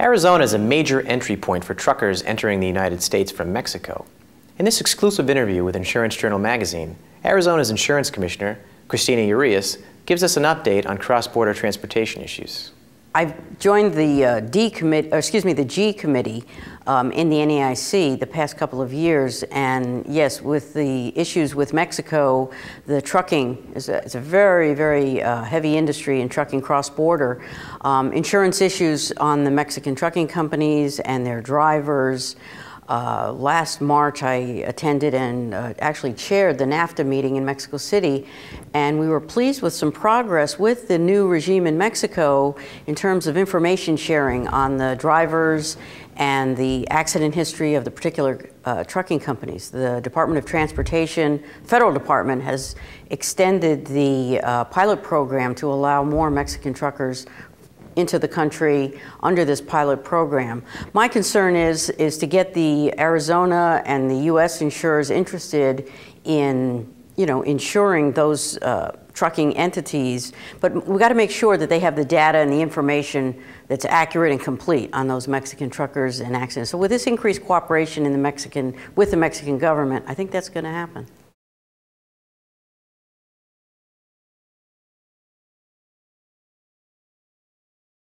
Arizona is a major entry point for truckers entering the United States from Mexico. In this exclusive interview with Insurance Journal magazine, Arizona's Insurance Commissioner, Christina Urias, gives us an update on cross border transportation issues. I have joined the uh, D committee, excuse me, the G committee um, in the NEIC the past couple of years, and yes, with the issues with Mexico, the trucking is a, a very, very uh, heavy industry in trucking cross-border. Um, insurance issues on the Mexican trucking companies and their drivers. Uh, last March, I attended and uh, actually chaired the NAFTA meeting in Mexico City, and we were pleased with some progress with the new regime in Mexico in terms of information sharing on the drivers and the accident history of the particular uh, trucking companies. The Department of Transportation, federal department, has extended the uh, pilot program to allow more Mexican truckers into the country under this pilot program. My concern is, is to get the Arizona and the U.S. insurers interested in, you know, insuring those uh, trucking entities, but we got to make sure that they have the data and the information that's accurate and complete on those Mexican truckers and accidents. So with this increased cooperation in the Mexican, with the Mexican government, I think that's going to happen.